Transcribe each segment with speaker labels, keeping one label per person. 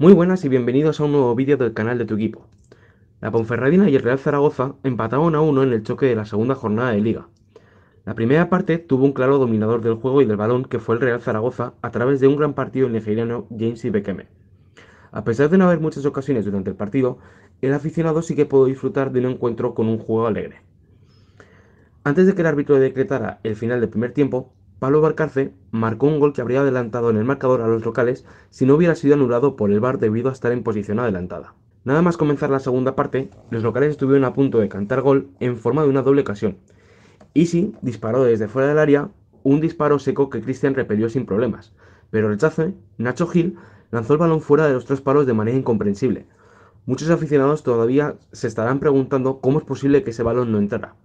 Speaker 1: Muy buenas y bienvenidos a un nuevo vídeo del canal de tu equipo. La Ponferradina y el Real Zaragoza empataron a uno en el choque de la segunda jornada de liga. La primera parte tuvo un claro dominador del juego y del balón que fue el Real Zaragoza a través de un gran partido en nigeriano James Ibekeme. A pesar de no haber muchas ocasiones durante el partido, el aficionado sí que pudo disfrutar de un encuentro con un juego alegre. Antes de que el árbitro decretara el final del primer tiempo, Pablo Barcarce marcó un gol que habría adelantado en el marcador a los locales si no hubiera sido anulado por el VAR debido a estar en posición adelantada. Nada más comenzar la segunda parte, los locales estuvieron a punto de cantar gol en forma de una doble ocasión. Easy disparó desde fuera del área un disparo seco que Cristian repelió sin problemas, pero el rechazo, ¿eh? Nacho Gil lanzó el balón fuera de los tres palos de manera incomprensible. Muchos aficionados todavía se estarán preguntando cómo es posible que ese balón no entrara.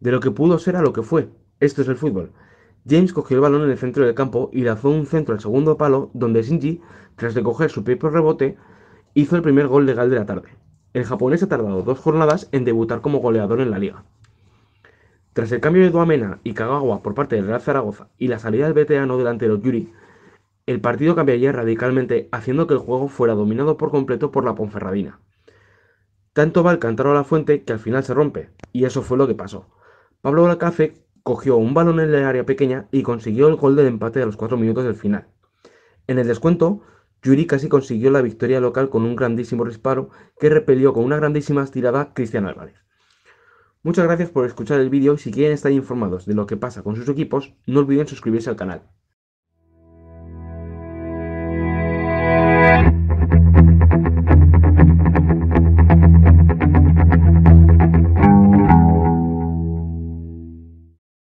Speaker 1: De lo que pudo ser a lo que fue, esto es el fútbol. James cogió el balón en el centro del campo y lanzó un centro al segundo palo donde Shinji, tras recoger su propio rebote, hizo el primer gol legal de la tarde. El japonés ha tardado dos jornadas en debutar como goleador en la liga. Tras el cambio de Duamena y Kagawa por parte del Real Zaragoza y la salida del veterano delantero Yuri, el partido cambiaría radicalmente haciendo que el juego fuera dominado por completo por la Ponferradina. Tanto va el cantar a la fuente que al final se rompe, y eso fue lo que pasó. Pablo Alcácer cogió un balón en el área pequeña y consiguió el gol del empate a los 4 minutos del final. En el descuento, Yuri casi consiguió la victoria local con un grandísimo disparo que repelió con una grandísima estirada Cristian Álvarez. Muchas gracias por escuchar el vídeo y si quieren estar informados de lo que pasa con sus equipos, no olviden suscribirse al canal.